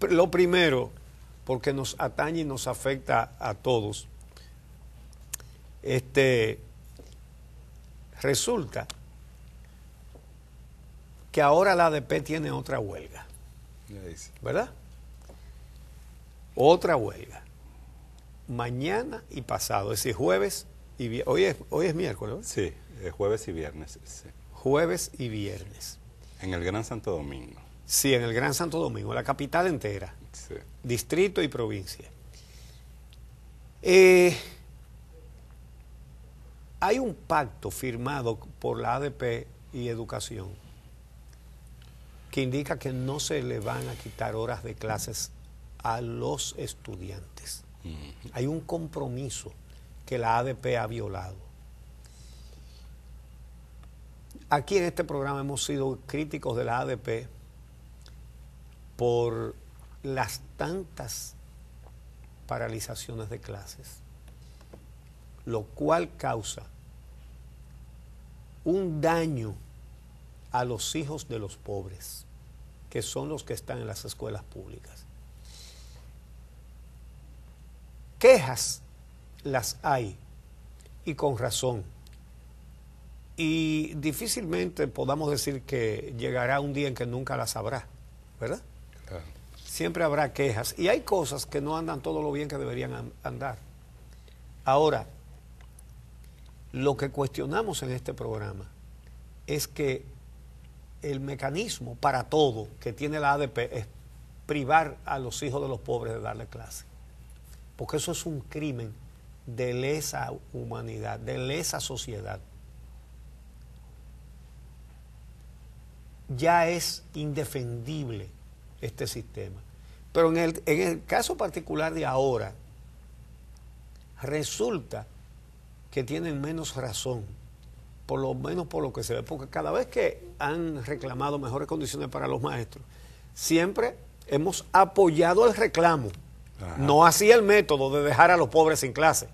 Lo primero, porque nos atañe y nos afecta a todos, este, resulta que ahora la ADP tiene otra huelga. ¿Verdad? Otra huelga. Mañana y pasado, es decir, jueves y hoy es, hoy es miércoles. Sí, jueves y viernes. Jueves y viernes. En el Gran Santo Domingo. Sí, en el Gran Santo Domingo, la capital entera, distrito y provincia. Eh, hay un pacto firmado por la ADP y Educación que indica que no se le van a quitar horas de clases a los estudiantes. Hay un compromiso que la ADP ha violado. Aquí en este programa hemos sido críticos de la ADP por las tantas paralizaciones de clases, lo cual causa un daño a los hijos de los pobres, que son los que están en las escuelas públicas. Quejas las hay, y con razón. Y difícilmente podamos decir que llegará un día en que nunca las habrá, ¿verdad? Siempre habrá quejas y hay cosas que no andan todo lo bien que deberían andar. Ahora, lo que cuestionamos en este programa es que el mecanismo para todo que tiene la ADP es privar a los hijos de los pobres de darle clase. Porque eso es un crimen de lesa humanidad, de lesa sociedad. Ya es indefendible este sistema. Pero en el, caso particular de ahora, resulta que tienen menos razón, por lo menos por lo que se ve, porque cada vez que han reclamado mejores condiciones para los maestros, siempre hemos apoyado el reclamo, no así el método de dejar a los pobres sin clase.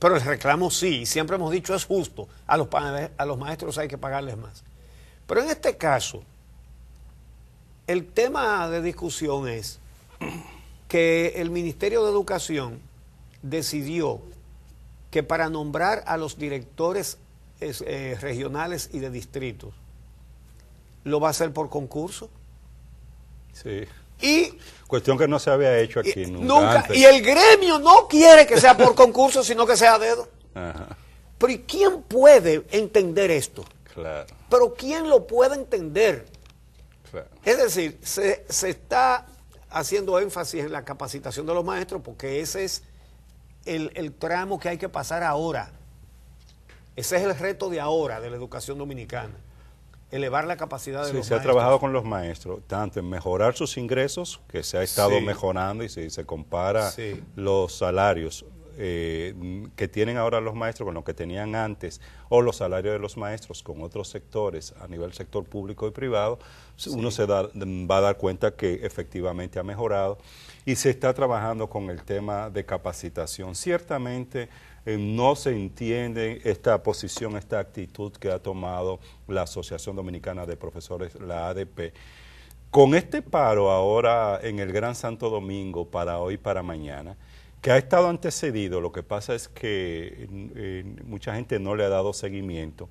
Pero el reclamo sí, siempre hemos dicho es justo, a los, a los maestros hay que pagarles más. Pero en este caso, el tema de discusión es que el Ministerio de Educación decidió que para nombrar a los directores eh, regionales y de distritos, lo va a hacer por concurso. Sí. Y cuestión que no se había hecho aquí nunca. nunca Y el gremio no quiere que sea por concurso, sino que sea dedo. Ajá. Pero quién puede entender esto? Claro. Pero ¿quién lo puede entender? Es decir, se, está haciendo énfasis en la capacitación de los maestros porque ese es el, tramo que hay que pasar ahora. Ese es el reto de ahora de la educación dominicana. Elevar la capacidad de sí, se ha trabajado con los maestros, tanto en mejorar sus ingresos, que se ha estado mejorando y si se compara los salarios eh, que tienen ahora los maestros con lo que tenían antes o los salarios de los maestros con otros sectores a nivel sector público y privado, uno se va a dar cuenta que efectivamente ha mejorado y se está trabajando con el tema de capacitación. Ciertamente eh, no se entiende esta posición, esta actitud que ha tomado la Asociación Dominicana de Profesores, la ADP. Con este paro ahora en el Gran Santo Domingo para hoy, para mañana, que ha estado antecedido, lo que pasa es que mucha gente no le ha dado seguimiento,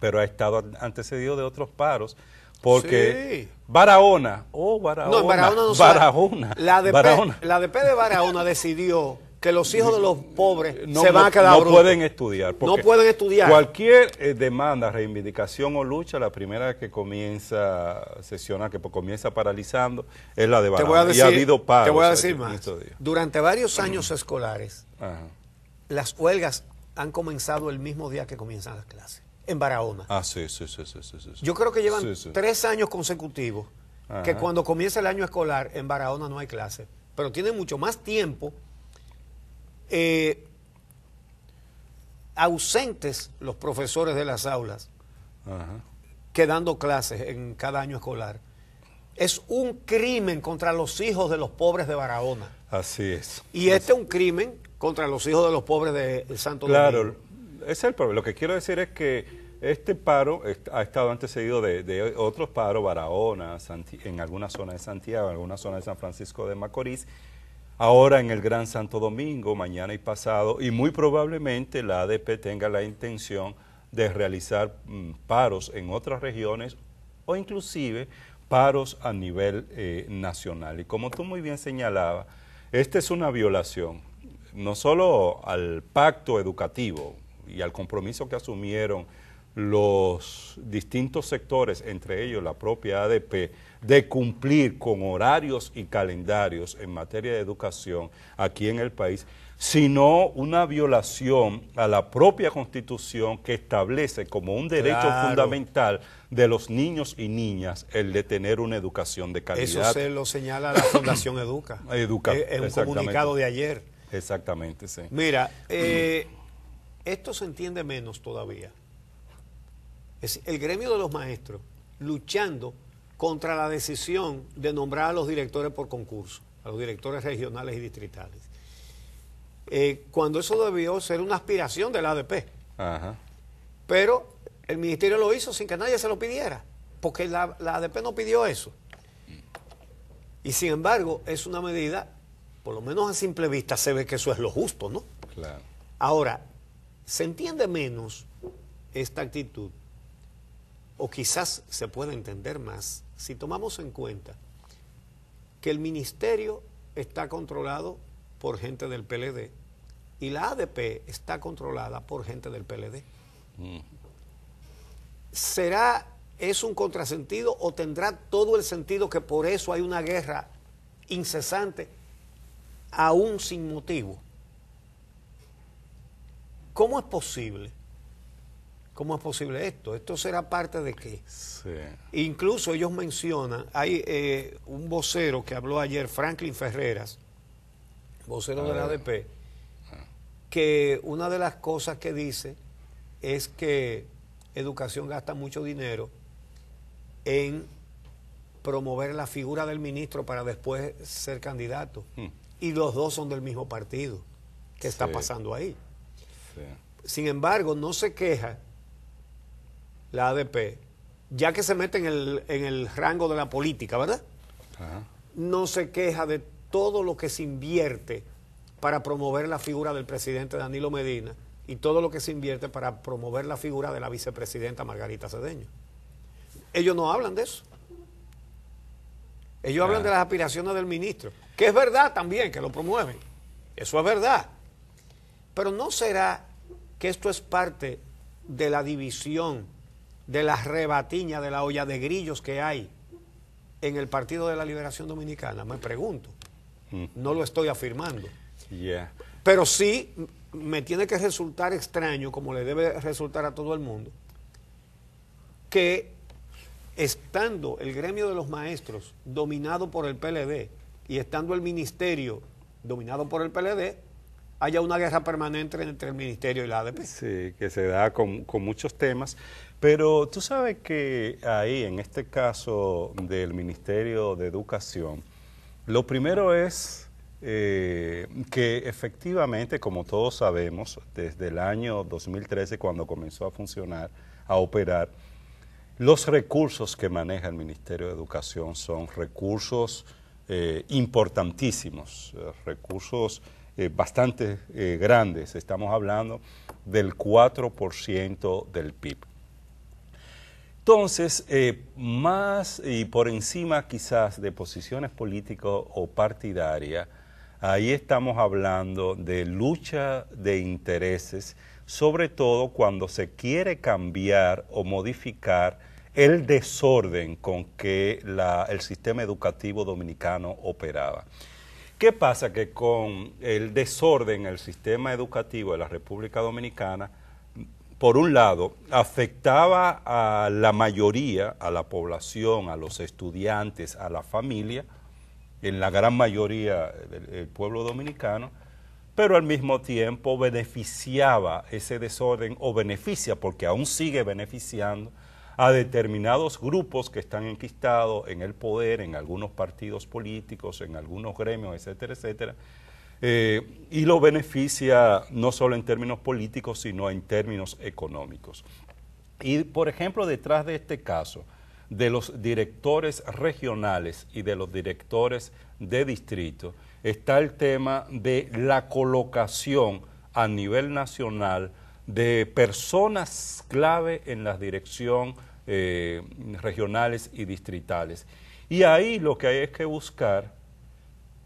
pero ha estado antecedido de otros paros, porque Barahona, oh Barahona, Barahona, la, de Barahona. la DP de Barahona decidió que los hijos de los pobres eh, no, se van a quedar No pueden estudiar. No pueden estudiar. Cualquier eh, demanda, reivindicación o lucha, la primera que comienza sesiona, que comienza paralizando, es la de Barahona. Te voy a decir, ha habido Te voy a más. Durante varios años escolares, las huelgas han comenzado el mismo día que comienzan las clases, en Barahona. Ah, sí, sí, sí. sí, sí, Yo creo que llevan tres años consecutivos que cuando comienza el año escolar en Barahona no hay clases. pero tienen mucho más tiempo eh, ausentes los profesores de las aulas, quedando clases en cada año escolar. Es un crimen contra los hijos de los pobres de Barahona. Así es. Y este es un crimen contra los hijos de los pobres de Santo claro, Domingo. Claro, es el Lo que quiero decir es que este paro ha estado antecedido de, otros paros, Barahona, en alguna zona de Santiago, en alguna zona de San Francisco de Macorís, ahora en el Gran Santo Domingo, mañana y pasado, y muy probablemente la ADP tenga la intención de realizar mm, paros en otras regiones o inclusive paros a nivel eh, nacional. Y como tú muy bien señalabas, esta es una violación, no solo al pacto educativo y al compromiso que asumieron los distintos sectores, entre ellos la propia ADP, de cumplir con horarios y calendarios en materia de educación aquí en el país, sino una violación a la propia constitución que establece como un derecho fundamental de los niños y niñas el de tener una educación de calidad. Eso se lo señala la Fundación Educa. Educa. Eh, un comunicado de ayer. Exactamente, sí. Mira, eh, esto se entiende menos todavía. Es el gremio de los maestros luchando contra la decisión de nombrar a los directores por concurso, a los directores regionales y distritales. Eh, cuando eso debió ser una aspiración del ADP. Pero el ministerio lo hizo sin que nadie se lo pidiera, porque la, la ADP no pidió eso. Y sin embargo, es una medida, por lo menos a simple vista, se ve que eso es lo justo, ¿no? Claro. Ahora, se entiende menos esta actitud o quizás se pueda entender más, si tomamos en cuenta que el ministerio está controlado por gente del PLD y la ADP está controlada por gente del PLD. Mm. ¿Será, es un contrasentido o tendrá todo el sentido que por eso hay una guerra incesante, aún sin motivo? ¿Cómo es posible? ¿Cómo es posible esto? ¿Esto será parte de qué? Incluso ellos mencionan, hay eh, un vocero que habló ayer, Franklin Ferreras, vocero de la ADP, ah. que una de las cosas que dice es que educación gasta mucho dinero en promover la figura del ministro para después ser candidato. Hmm. Y los dos son del mismo partido. ¿Qué está pasando ahí? Sin embargo, no se queja la ADP, ya que se mete en el, rango de la política, ¿verdad? No se queja de todo lo que se invierte para promover la figura del presidente Danilo Medina y todo lo que se invierte para promover la figura de la vicepresidenta Margarita Cedeño. Ellos no hablan de eso. Ellos hablan ah. de las aspiraciones del ministro, que es verdad también, que lo promueven. Eso es verdad. Pero ¿no será que esto es parte de la división de la rebatiña, de la olla de grillos que hay en el Partido de la Liberación Dominicana? Me pregunto. No lo estoy afirmando. Pero sí me tiene que resultar extraño, como le debe resultar a todo el mundo, que estando el gremio de los maestros dominado por el PLD y estando el ministerio dominado por el PLD, haya una guerra permanente entre el ministerio y la ADP. Sí, que se da con, con muchos temas. Pero tú sabes que ahí, en este caso del Ministerio de Educación, lo primero es eh, que efectivamente, como todos sabemos, desde el año 2013, cuando comenzó a funcionar, a operar, los recursos que maneja el Ministerio de Educación son recursos eh, importantísimos, recursos eh, bastante grandes. Estamos hablando del 4% del PIB entonces, eh, más y por encima quizás de posiciones políticas o partidarias, ahí estamos hablando de lucha de intereses, sobre todo cuando se quiere cambiar o modificar el desorden con que el sistema educativo dominicano operaba. ¿Qué pasa? Que con el desorden el sistema educativo de la República Dominicana, por un lado, afectaba a la mayoría, a la población, a los estudiantes, a la familia, en la gran mayoría del pueblo dominicano, pero al mismo tiempo beneficiaba ese desorden o beneficia, porque aún sigue beneficiando, a determinados grupos que están enquistados en el poder, en algunos partidos políticos, en algunos gremios, etcétera, etcétera, eh, y lo beneficia no solo en términos políticos, sino en términos económicos. Y, por ejemplo, detrás de este caso, de los directores regionales y de los directores de distrito, está el tema de la colocación a nivel nacional de personas clave en las direcciones eh, regionales y distritales. Y ahí lo que hay es que buscar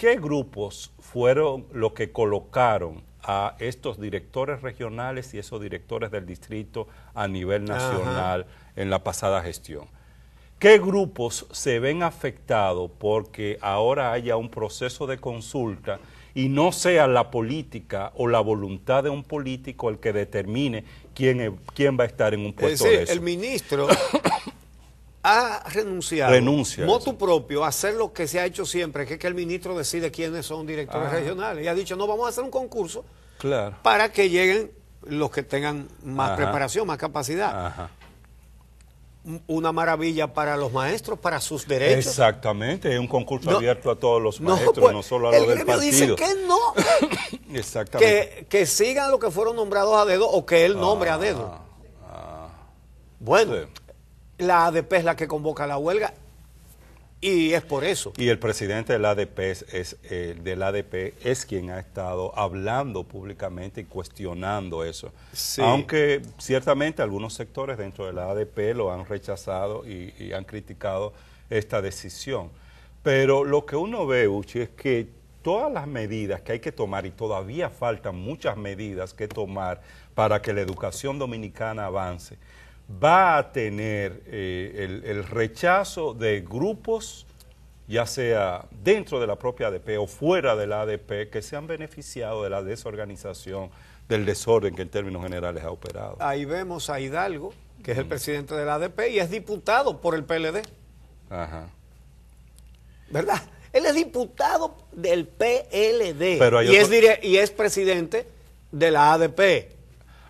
¿Qué grupos fueron los que colocaron a estos directores regionales y esos directores del distrito a nivel nacional en la pasada gestión? ¿Qué grupos se ven afectados porque ahora haya un proceso de consulta y no sea la política o la voluntad de un político el que determine quién, quién va a estar en un puesto es eh, de eso? El ministro ha renunciado, Renuncia, motu propio, hacer lo que se ha hecho siempre, que es que el ministro decide quiénes son directores ah. regionales. Y ha dicho, no, vamos a hacer un concurso para que lleguen los que tengan más preparación, más capacidad. Una maravilla para los maestros, para sus derechos. Exactamente, es un concurso abierto a todos los maestros, no, solo a los del partido. dice que no. Exactamente. Que, sigan los que fueron nombrados a dedo o que él nombre a dedo. Ah, ah. Bueno. La ADP es la que convoca la huelga y es por eso. Y el presidente del ADP es, eh, ADP es quien ha estado hablando públicamente y cuestionando eso. Aunque ciertamente algunos sectores dentro de la ADP lo han rechazado y, y, han criticado esta decisión. Pero lo que uno ve, Uchi, es que todas las medidas que hay que tomar y todavía faltan muchas medidas que tomar para que la educación dominicana avance va a tener eh, el, rechazo de grupos, ya sea dentro de la propia ADP o fuera de la ADP, que se han beneficiado de la desorganización, del desorden que en términos generales ha operado. Ahí vemos a Hidalgo, que es el mm. presidente de la ADP y es diputado por el PLD. Ajá. ¿Verdad? Él es diputado del PLD y, es y es presidente de la ADP.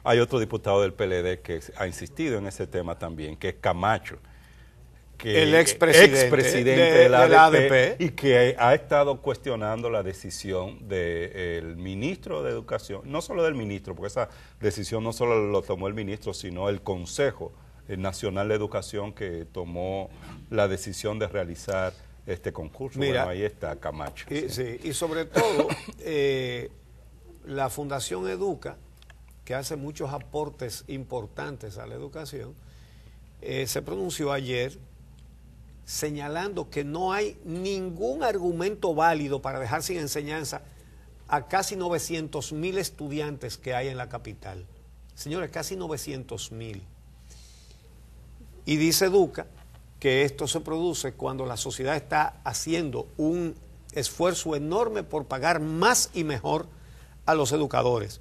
Hay otro diputado del PLD que ha insistido en ese tema también, que es Camacho. Que el expresidente, presidente de, la ADP, y que ha estado cuestionando la decisión del ministro de Educación, no solo del ministro, porque esa decisión no solo lo tomó el ministro, sino el Consejo Nacional de Educación que tomó la decisión de realizar este concurso. bueno, ahí está Camacho. Y, y sobre todo, eh, la Fundación Educa que hace muchos aportes importantes a la educación, eh, se pronunció ayer señalando que no hay ningún argumento válido para dejar sin enseñanza a casi 900 mil estudiantes que hay en la capital. Señores, casi 900 mil. Y dice Duca que esto se produce cuando la sociedad está haciendo un esfuerzo enorme por pagar más y mejor a los educadores.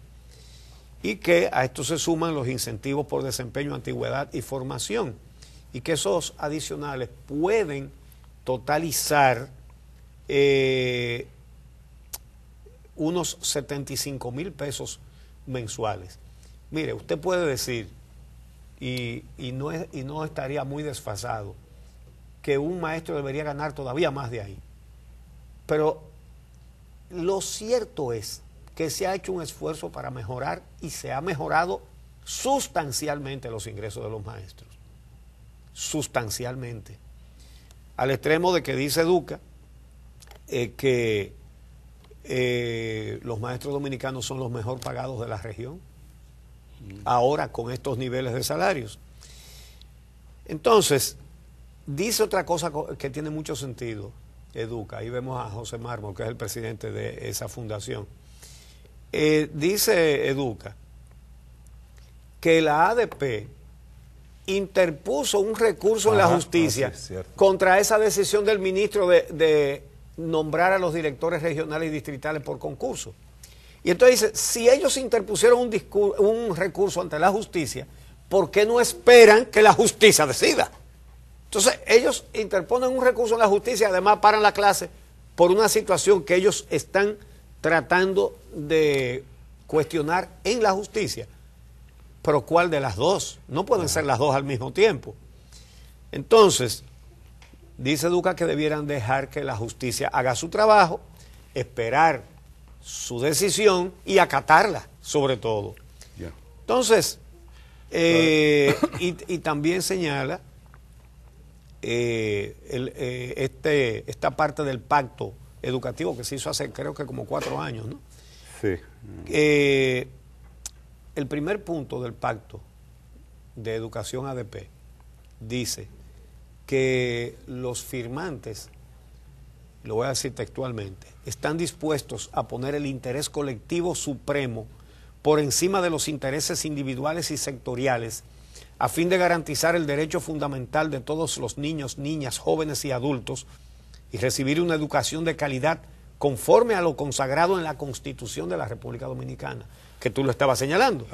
y que a esto se suman los incentivos por desempeño, antigüedad y formación, y que esos adicionales pueden totalizar eh, unos 75 mil pesos mensuales. Mire, usted puede decir, y, no y no estaría muy desfasado, que un maestro debería ganar todavía más de ahí. Pero lo cierto es que se ha hecho un esfuerzo para mejorar y se ha mejorado sustancialmente los ingresos de los maestros. Sustancialmente. Al extremo de que dice Educa eh, que eh, los maestros dominicanos son los mejor pagados de la región, ahora con estos niveles de salarios. Entonces, dice otra cosa que tiene mucho sentido, Educa, ahí vemos a José Marmo que es el presidente de esa fundación eh, dice Educa que la ADP interpuso un recurso en la justicia contra esa decisión del ministro de, nombrar a los directores regionales y distritales por concurso. Y entonces dice, si ellos interpusieron un, un recurso ante la justicia, ¿por qué no esperan que la justicia decida? Entonces ellos interponen un recurso en la justicia, además paran la clase por una situación que ellos están tratando de cuestionar en la justicia. Pero ¿cuál de las dos? No pueden ser las dos al mismo tiempo. Entonces, dice Duca que debieran dejar que la justicia haga su trabajo, esperar su decisión y acatarla, sobre todo. Entonces, eh, y, también señala eh, eh, este, esta parte del pacto educativo que se hizo hace creo que como cuatro años, ¿no? Sí. Eh, el primer punto del pacto de educación ADP dice que los firmantes, lo voy a decir textualmente, están dispuestos a poner el interés colectivo supremo por encima de los intereses individuales y sectoriales a fin de garantizar el derecho fundamental de todos los niños, niñas, jóvenes y adultos y recibir una educación de calidad conforme a lo consagrado en la Constitución de la República Dominicana, que tú lo estabas señalando.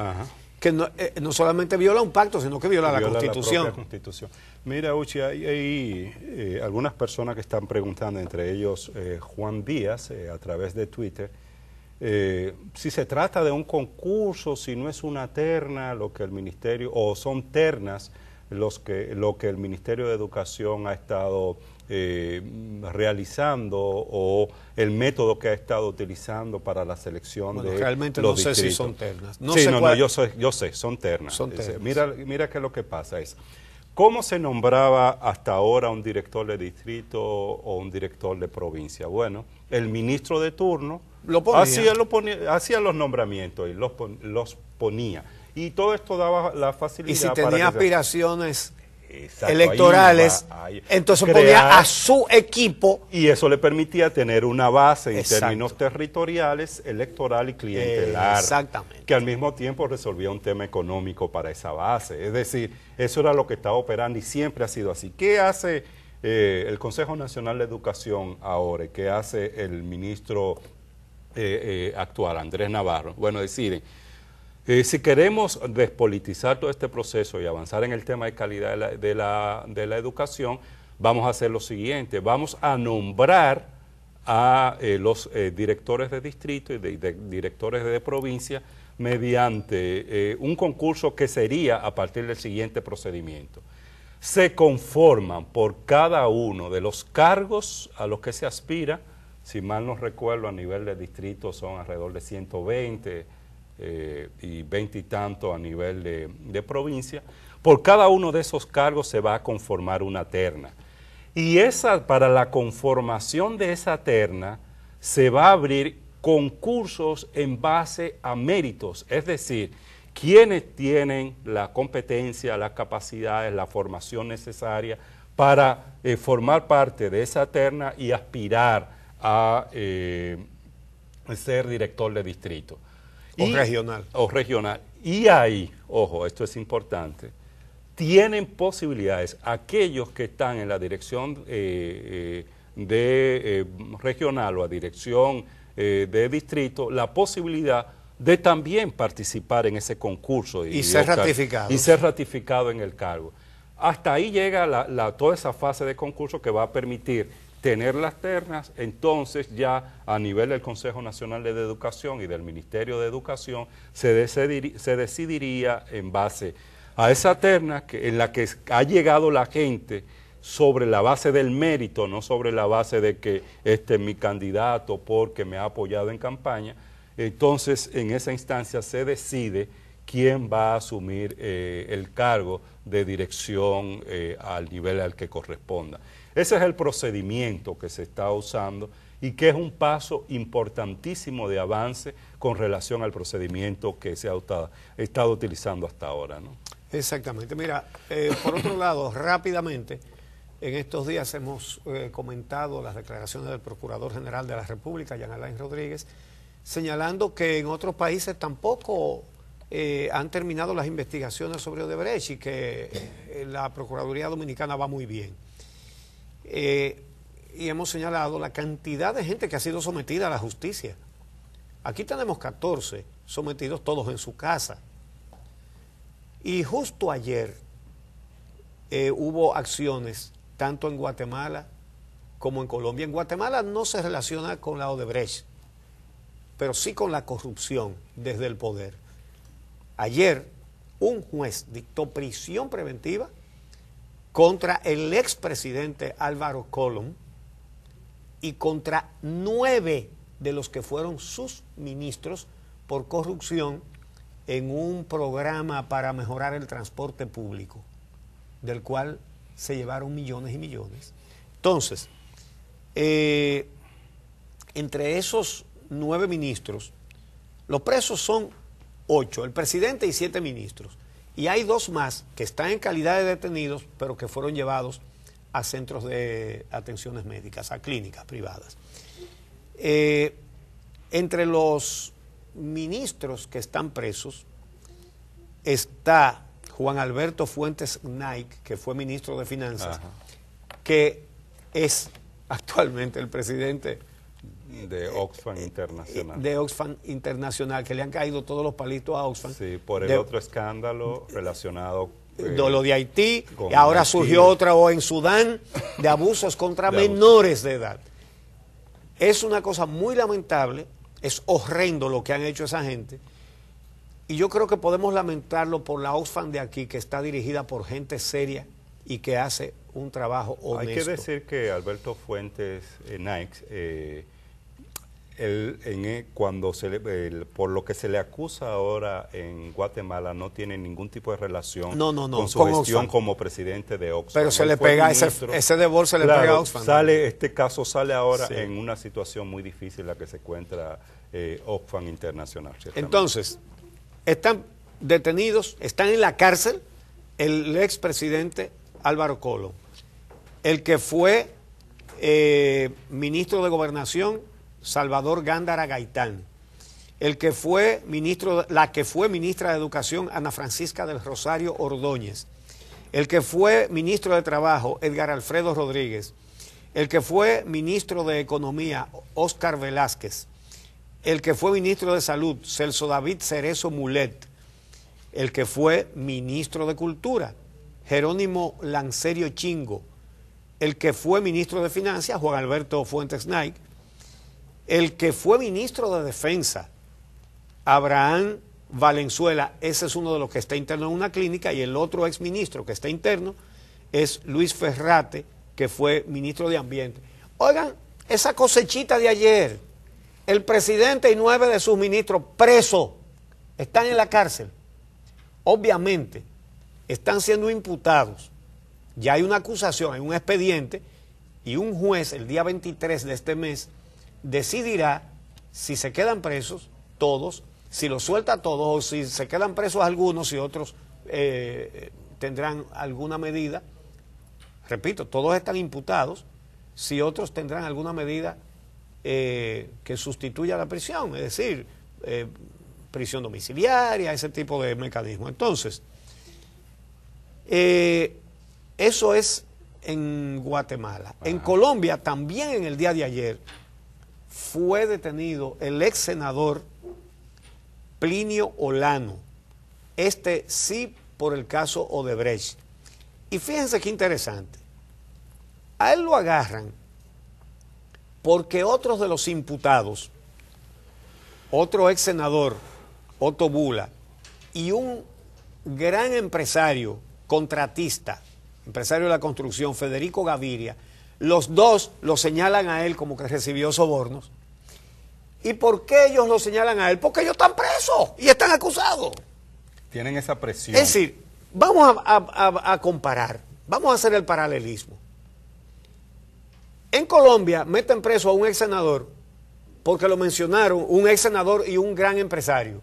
Que eh, no, solamente viola un pacto, sino que viola, la, Constitución. Constitución. Mira, Uchi, hay, eh, algunas personas que están preguntando, entre ellos eh, Juan Díaz, a través de Twitter, si se trata de un concurso, si no es una terna, lo que el Ministerio, o son ternas los que, lo que el Ministerio de Educación ha estado eh, realizando o el método que ha estado utilizando para la selección de realmente no sé si son ternas. No sé yo, sé, son ternas. Mira, mira que lo que pasa es, ¿cómo se nombraba hasta ahora un director de distrito o un director de provincia? Bueno, el ministro de turno hacía, hacía los nombramientos y los, los ponía. Y todo esto daba la facilidad. Y si tenía aspiraciones electorales. entonces ponía a su equipo. Y eso le permitía tener una base en términos territoriales, electoral y clientelar. Exactamente. Que al mismo tiempo resolvía un tema económico para esa base. Es decir, eso era lo que estaba operando y siempre ha sido así. ¿Qué hace eh, el Consejo Nacional de Educación ahora? ¿Qué hace el ministro eh, eh, actual, Andrés Navarro? Bueno, deciden eh, si queremos despolitizar todo este proceso y avanzar en el tema de calidad de la, educación, vamos a hacer lo siguiente, vamos a nombrar a eh, los eh, directores de distrito y directores de provincia mediante un concurso que sería a partir del siguiente procedimiento. Se conforman por cada uno de los cargos a los que se aspira, si mal no recuerdo, a nivel de distrito son alrededor de 120 eh, y veinte y tanto a nivel de, provincia, por cada uno de esos cargos se va a conformar una terna. Y esa, para la conformación de esa terna se va a abrir concursos en base a méritos, es decir, quienes tienen la competencia, las capacidades, la formación necesaria para eh, formar parte de esa terna y aspirar a eh, ser director de distrito o regional. O regional. Y ahí, ojo, esto es importante, tienen posibilidades aquellos que están en la dirección eh, eh, de eh, regional o a dirección de distrito, la posibilidad de también participar en ese concurso. Y, ser ratificado. Y ser ratificado en el cargo. Hasta ahí llega toda esa fase de concurso que va a permitir tener las ternas, entonces ya a nivel del Consejo Nacional de Educación y del Ministerio de Educación se, decidiría en base a esa terna en la que ha llegado la gente sobre la base del mérito, no sobre la base de que este es mi candidato porque me ha apoyado en campaña. Entonces, en esa instancia se decide quién va a asumir eh, el cargo de dirección eh, al nivel al que corresponda. Ese es el procedimiento que se está usando y que es un paso importantísimo de avance con relación al procedimiento que se ha estado, utilizando hasta ahora. ¿no? Exactamente. Mira, eh, por otro lado, rápidamente, en estos días hemos eh, comentado las declaraciones del Procurador General de la República, Jean Alain Rodríguez, señalando que en otros países tampoco eh, han terminado las investigaciones sobre Odebrecht y que la Procuraduría Dominicana va muy bien. Eh, y hemos señalado la cantidad de gente que ha sido sometida a la justicia. Aquí tenemos 14 sometidos todos en su casa. Y justo ayer eh, hubo acciones tanto en Guatemala como en Colombia. En Guatemala no se relaciona con la Odebrecht, pero sí con la corrupción desde el poder. Ayer un juez dictó prisión preventiva contra el expresidente Álvaro Colom y contra nueve de los que fueron sus ministros por corrupción en un programa para mejorar el transporte público, del cual se llevaron millones y millones. Entonces, eh, entre esos nueve ministros, los presos son ocho, el presidente y siete ministros. Y hay dos más que están en calidad de detenidos, pero que fueron llevados a centros de atenciones médicas, a clínicas privadas. Eh, entre los ministros que están presos está Juan Alberto Fuentes Nike, que fue ministro de Finanzas, que es actualmente el presidente de Oxfam Internacional. De Oxfam Internacional, que le han caído todos los palitos a Oxfam. Sí, por el otro escándalo relacionado con... Eh, lo de Haití, y ahora surgió otra o en Sudán, de abusos contra menores de edad. Es una cosa muy lamentable, es horrendo lo que han hecho esa gente, y yo creo que podemos lamentarlo por la Oxfam de aquí, que está dirigida por gente seria y que hace un trabajo honesto. Hay que decir que Alberto Fuentes en eh, e, cuando se le, por lo que se le acusa ahora en Guatemala no tiene ningún tipo de relación con su gestión como presidente de Oxfam. Pero se le pega ese, ese se le pega a Oxfam. Sale, este caso sale ahora en una situación muy difícil la que se encuentra eh, Oxfam Internacional. Entonces, están detenidos, están en la cárcel el expresidente Álvaro Colo, el que fue eh, ministro de Gobernación Salvador Gándara Gaitán, el que fue ministro, la que fue ministra de Educación, Ana Francisca del Rosario Ordóñez, el que fue ministro de Trabajo, Edgar Alfredo Rodríguez, el que fue ministro de Economía, Óscar Velázquez, el que fue ministro de Salud, Celso David Cerezo Mulet, el que fue ministro de Cultura, Jerónimo Lancerio Chingo, el que fue ministro de Finanzas, Juan Alberto Fuentes Nike, el que fue ministro de Defensa, Abraham Valenzuela, ese es uno de los que está interno en una clínica, y el otro exministro que está interno es Luis Ferrate, que fue ministro de Ambiente. Oigan, esa cosechita de ayer, el presidente y nueve de sus ministros presos están en la cárcel. Obviamente, están siendo imputados. Ya hay una acusación, hay un expediente, y un juez el día 23 de este mes decidirá si se quedan presos todos, si los suelta a todos o si se quedan presos algunos y otros eh, tendrán alguna medida. Repito, todos están imputados, si otros tendrán alguna medida eh, que sustituya la prisión, es decir, eh, prisión domiciliaria, ese tipo de mecanismo. Entonces, eso es en Guatemala. En Colombia, también en el día de ayer, fue detenido el ex senador Plinio Olano, este sí por el caso Odebrecht. Y fíjense qué interesante, a él lo agarran porque otros de los imputados, otro ex senador, Otto Bula, y un gran empresario, contratista, empresario de la construcción, Federico Gaviria, los dos lo señalan a él como que recibió sobornos. ¿Y por qué ellos lo señalan a él? Porque ellos están presos y están acusados. Tienen esa presión. Es decir, vamos a, comparar, vamos a hacer el paralelismo. En Colombia meten preso a un ex senador porque lo mencionaron un ex senador y un gran empresario,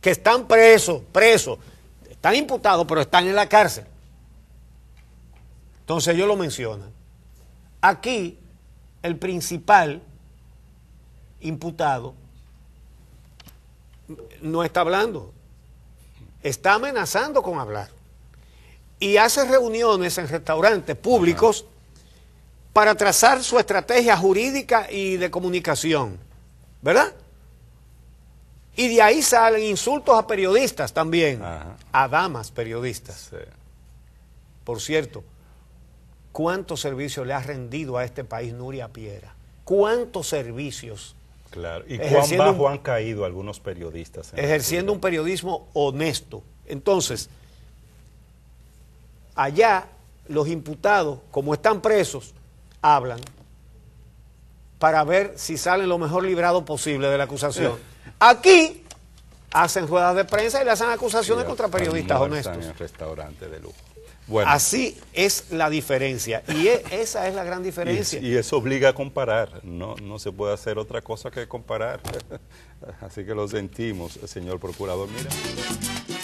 que están presos, presos, están imputados, pero están en la cárcel. Entonces ellos lo mencionan. Aquí el principal imputado no está hablando, está amenazando con hablar. Y hace reuniones en restaurantes públicos para trazar su estrategia jurídica y de comunicación, ¿verdad? Y de ahí salen insultos a periodistas también, a damas periodistas. Por cierto, ¿Cuántos servicios le ha rendido a este país Nuria Piera? ¿Cuántos servicios? Claro, y cuán bajo han caído algunos periodistas. ejerciendo un periodismo honesto. Entonces, allá los imputados, como están presos, hablan para ver si salen lo mejor librado posible de la acusación. Eh. Aquí hacen ruedas de prensa y le hacen acusaciones contra periodistas honestos. En restaurante de lujo. Así es la diferencia y e, esa es la gran diferencia. Y, eso obliga a comparar, no, no se puede hacer otra cosa que comparar. Así que lo sentimos, señor procurador. Mira.